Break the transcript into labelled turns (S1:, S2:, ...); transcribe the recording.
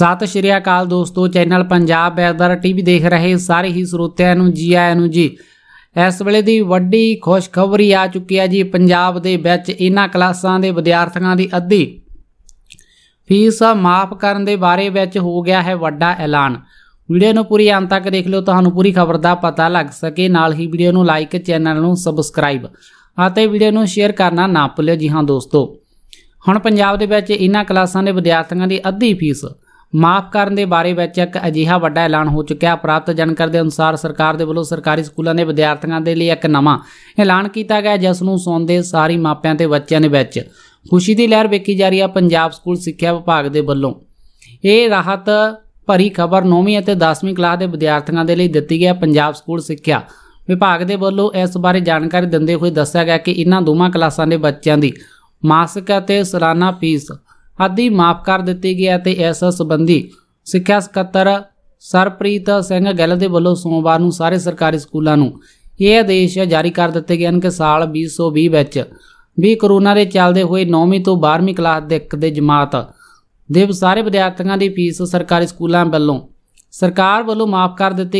S1: ਸਤਿ ਸ਼੍ਰੀ ਅਕਾਲ ਦੋਸਤੋ channel Punjab weather TV ਦੇਖ ਰਹੇ ਸਾਰੇ ਹੀ ਸਰੋਤਿਆਂ ਨੂੰ ਜੀ ਆਇਆਂ ਨੂੰ ਜੀ ਇਸ ਵੇਲੇ ਦੀ ਵੱਡੀ ਖੁਸ਼ਖਬਰੀ ਆ ਚੁੱਕੀ ਹੈ ਜੀ ਪੰਜਾਬ ਦੇ ਵਿੱਚ ਇਹਨਾਂ ਕਲਾਸਾਂ ਦੇ ਵਿਦਿਆਰਥੀਆਂ ਦੀ ਅੱਧੀ ਫੀਸ ਮਾਫ ਕਰਨ ਦੇ ਬਾਰੇ ਵਿੱਚ ਹੋ ਗਿਆ ਹੈ ਵੱਡਾ ਐਲਾਨ ਵੀਡੀਓ ਨੂੰ ਪੂਰੀ ਅੰਤ ਤੱਕ ਦੇਖ ਲਿਓ ਤੁਹਾਨੂੰ ਪੂਰੀ ਖਬਰ ਦਾ ਪਤਾ ਲੱਗ ਸਕੇ ਨਾਲ ਹੀ ਵੀਡੀਓ ਨੂੰ ਲਾਈਕ ਚੈਨਲ ਨੂੰ ਸਬਸਕ੍ਰਾਈਬ ਅਤੇ ਵੀਡੀਓ ਨੂੰ ਸ਼ੇਅਰ ਕਰਨਾ ਨਾ ਭੁੱਲਿਓ ਜੀ ਹਾਂ ਦੋਸਤੋ ਹੁਣ ਪੰਜਾਬ ਦੇ ਵਿੱਚ ਇਹਨਾਂ ਕਲਾਸਾਂ ਦੇ ਵਿਦਿਆਰਥੀਆਂ ਦੀ ਅੱਧੀ ਫੀਸ ਮਾਫ ਕਰਨ ਦੇ ਬਾਰੇ ਵਿੱਚ ਇੱਕ ਅਜੀਹਾ ਵੱਡਾ ਐਲਾਨ ਹੋ ਚੁੱਕਿਆ ਪ੍ਰਾਪਤ ਜਾਣਕਾਰੀ ਦੇ ਅਨੁਸਾਰ ਸਰਕਾਰ ਦੇ ਵੱਲੋਂ ਸਰਕਾਰੀ ਸਕੂਲਾਂ ਦੇ ਵਿਦਿਆਰਥੀਆਂ ਦੇ ਲਈ ਇੱਕ ਨਵਾਂ ਐਲਾਨ ਕੀਤਾ ਗਿਆ ਜਿਸ ਨੂੰ ਸੁਣਦੇ ਸਾਰੀ ਮਾਪਿਆਂ ਤੇ ਬੱਚਿਆਂ ਦੇ ਵਿੱਚ ਖੁਸ਼ੀ ਦੀ ਲਹਿਰ ਵੇਖੀ ਜਾ ਰਹੀ ਹੈ ਪੰਜਾਬ ਸਕੂਲ ਸਿੱਖਿਆ ਵਿਭਾਗ ਦੇ ਵੱਲੋਂ ਇਹ ਰਾਹਤ ਭਰੀ ਖਬਰ 9ਵੀਂ ਅਤੇ 10ਵੀਂ ਕਲਾਸ ਦੇ ਵਿਦਿਆਰਥੀਆਂ ਦੇ ਲਈ ਦਿੱਤੀ ਗਿਆ ਪੰਜਾਬ ਸਕੂਲ ਸਿੱਖਿਆ ਵਿਭਾਗ ਦੇ ਵੱਲੋਂ ਇਸ ਬਾਰੇ ਜਾਣਕਾਰੀ ਦਿੰਦੇ ਹੋਏ ਦੱਸਿਆ ਗਿਆ ਕਿ ਇਹਨਾਂ ਦੋਵਾਂ ਕਲਾਸਾਂ ਦੇ ਬੱਚਿਆਂ ਦੀ ਮਾਸਿਕ ਅਤੇ ਸਾਲਾਨਾ ਫੀਸ ਆਦਿ ਮਾਫ ਕਰ ਦਿੱਤੀ ਗਈ ਅਤੇ ਤੇ ਇਸ ਸੰਬੰਧੀ ਸਿੱਖਿਆ ਸਕੱਤਰ ਸਰਪ੍ਰੀਤ ਸਿੰਘ ਗੱਲ ਦੇ ਵੱਲੋਂ ਸੋਮਵਾਰ ਨੂੰ ਸਾਰੇ ਸਰਕਾਰੀ ਸਕੂਲਾਂ ਨੂੰ ਇਹ ਆਦੇਸ਼ ਜਾਰੀ ਕਰ ਦਿੱਤੇ ਗਏ ਹਨ ਕਿ ਸਾਲ 2020 ਵਿੱਚ ਵੀ ਕਰੋਨਾ ਦੇ ਚੱਲਦੇ ਹੋਏ 9ਵੀਂ ਤੋਂ 12ਵੀਂ ਕਲਾਸ ਦੇ ਇੱਕ ਦੇ ਜਮਾਤ ਦੇ ਸਾਰੇ ਵਿਦਿਆਰਥੀਆਂ ਦੀ ਫੀਸ ਸਰਕਾਰੀ ਸਕੂਲਾਂ ਵੱਲੋਂ ਸਰਕਾਰ ਵੱਲੋਂ ਮਾਫ ਕਰ ਦਿੱਤੀ